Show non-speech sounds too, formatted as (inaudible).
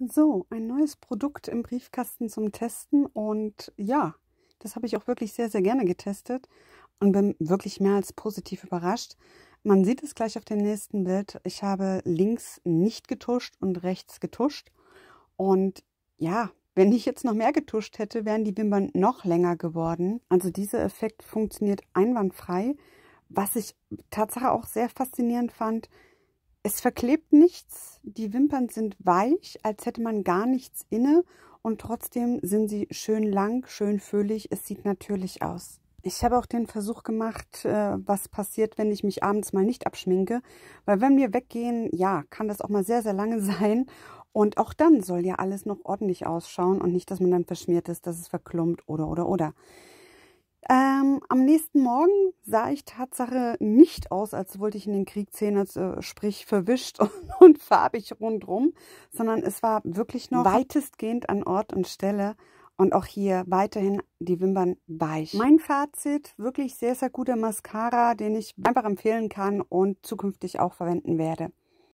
So, ein neues Produkt im Briefkasten zum Testen und ja, das habe ich auch wirklich sehr, sehr gerne getestet und bin wirklich mehr als positiv überrascht. Man sieht es gleich auf dem nächsten Bild. Ich habe links nicht getuscht und rechts getuscht. Und ja, wenn ich jetzt noch mehr getuscht hätte, wären die Wimpern noch länger geworden. Also dieser Effekt funktioniert einwandfrei. Was ich Tatsache auch sehr faszinierend fand, es verklebt nichts, die Wimpern sind weich, als hätte man gar nichts inne und trotzdem sind sie schön lang, schön föhlig, es sieht natürlich aus. Ich habe auch den Versuch gemacht, äh, was passiert, wenn ich mich abends mal nicht abschminke, weil wenn wir weggehen, ja, kann das auch mal sehr, sehr lange (laughs) sein und auch dann soll ja alles noch ordentlich ausschauen und nicht, dass man dann verschmiert ist, dass es verklumpt oder, oder, oder. Ähm, am nächsten Morgen sah ich Tatsache nicht aus, als wollte ich in den Krieg ziehen, äh, also sprich verwischt (laughs) und, und farbig rundrum, sondern es war wirklich noch weitestgehend an Ort und Stelle und auch hier weiterhin die Wimpern weich. Mein Fazit, wirklich sehr, sehr guter Mascara, den ich einfach empfehlen kann und zukünftig auch verwenden werde.